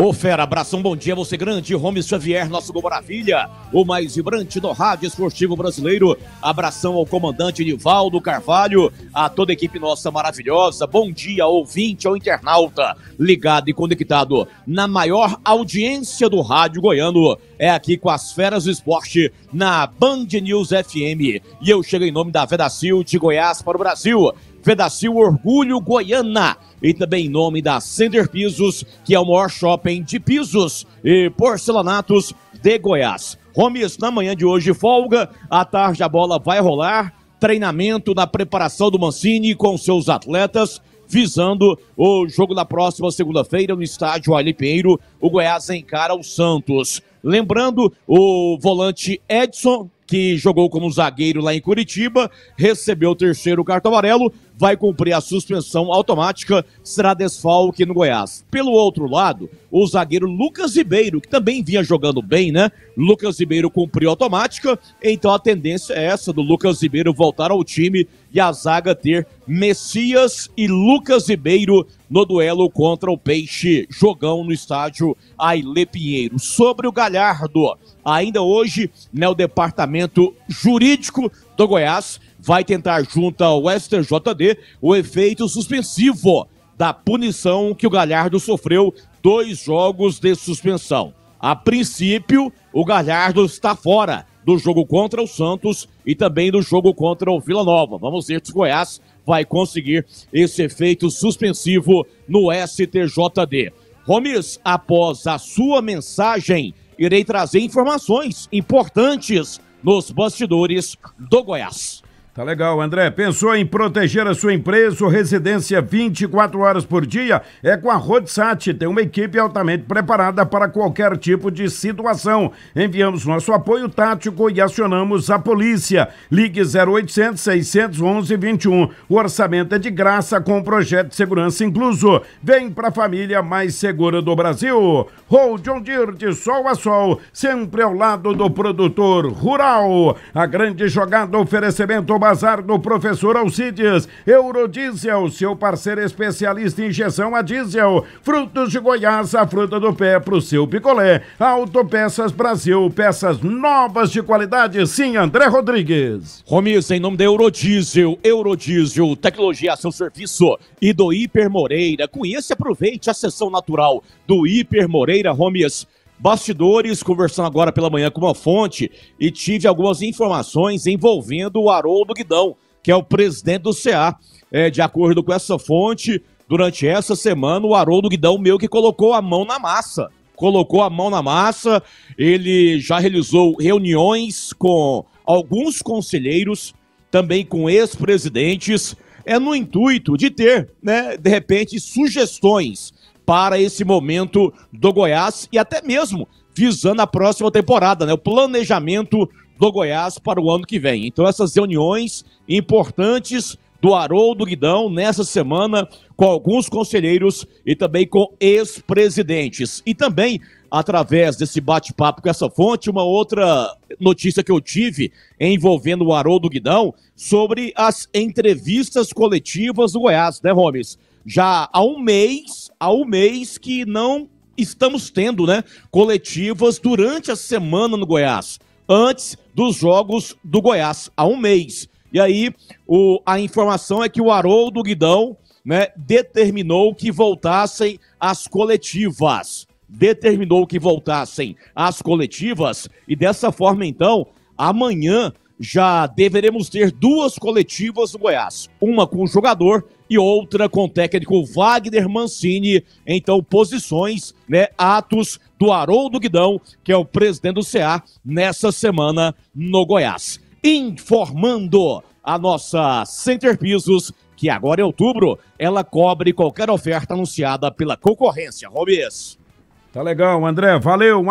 Ô Fera, abração, bom dia, você grande, Romes Xavier, nosso gol maravilha, o mais vibrante do rádio esportivo brasileiro. Abração ao comandante Nivaldo Carvalho, a toda a equipe nossa maravilhosa. Bom dia, ouvinte, ao internauta, ligado e conectado na maior audiência do rádio goiano. É aqui com as feras do esporte, na Band News FM. E eu chego em nome da Vedacil de Goiás para o Brasil Fedacil Orgulho Goiana e também em nome da Sender Pisos, que é o maior shopping de pisos e porcelanatos de Goiás. Gomes, na manhã de hoje, folga. À tarde a bola vai rolar. Treinamento na preparação do Mancini com seus atletas, visando o jogo da próxima segunda-feira no estádio Ali Pinheiro. O Goiás encara o Santos. Lembrando, o volante Edson, que jogou como zagueiro lá em Curitiba, recebeu o terceiro cartão amarelo, vai cumprir a suspensão automática, será desfalque no Goiás. Pelo outro lado, o zagueiro Lucas Ribeiro, que também vinha jogando bem, né? Lucas Ribeiro cumpriu automática, então a tendência é essa do Lucas Ribeiro voltar ao time e a zaga ter Messias e Lucas Ribeiro no duelo contra o Peixe, jogão no estádio Aile Pinheiro. Sobre o Galhardo, ainda hoje, né, o departamento jurídico do Goiás vai tentar, junto ao STJD, o efeito suspensivo da punição que o Galhardo sofreu dois jogos de suspensão. A princípio, o Galhardo está fora do jogo contra o Santos e também do jogo contra o Vila Nova. Vamos ver se o Goiás vai conseguir esse efeito suspensivo no STJD. Romes, após a sua mensagem, irei trazer informações importantes nos bastidores do Goiás. Tá legal, André. Pensou em proteger a sua empresa ou residência 24 horas por dia? É com a Rodsat. Tem uma equipe altamente preparada para qualquer tipo de situação. Enviamos nosso apoio tático e acionamos a polícia. Ligue 0800 611 21. O orçamento é de graça com o projeto de segurança incluso. Vem para a família mais segura do Brasil. Hold on dear de sol a sol, sempre ao lado do produtor rural. A grande jogada oferecimento Bazar do Professor Alcides. Eurodiesel, seu parceiro especialista em injeção a diesel. Frutos de Goiás, a fruta do pé pro seu picolé. Autopeças Brasil, peças novas de qualidade. Sim, André Rodrigues. Romilson, em nome da Eurodiesel, Eurodiesel, tecnologia a seu serviço e do Hiper Moreira. Conheça e aproveite a sessão natural do Hiper Moreira, Romilson bastidores, conversando agora pela manhã com uma fonte e tive algumas informações envolvendo o Haroldo Guidão, que é o presidente do CA. É, de acordo com essa fonte, durante essa semana, o Haroldo Guidão meio que colocou a mão na massa. Colocou a mão na massa, ele já realizou reuniões com alguns conselheiros, também com ex-presidentes, é no intuito de ter, né, de repente, sugestões para esse momento do Goiás e até mesmo visando a próxima temporada, né? O planejamento do Goiás para o ano que vem. Então, essas reuniões importantes do Haroldo Guidão nessa semana com alguns conselheiros e também com ex-presidentes. E também, através desse bate-papo com essa fonte, uma outra notícia que eu tive envolvendo o Haroldo Guidão sobre as entrevistas coletivas do Goiás, né, Romes? já há um mês, há um mês que não estamos tendo, né, coletivas durante a semana no Goiás, antes dos jogos do Goiás, há um mês. E aí, o, a informação é que o Haroldo Guidão, né, determinou que voltassem as coletivas. Determinou que voltassem as coletivas e dessa forma, então, amanhã já deveremos ter duas coletivas no Goiás, uma com o jogador e outra com o técnico Wagner Mancini. Então, posições, né, atos do Haroldo Guidão, que é o presidente do CA, nessa semana no Goiás. Informando a nossa Center Pisos, que agora é outubro, ela cobre qualquer oferta anunciada pela concorrência. Robes. Tá legal, André. Valeu.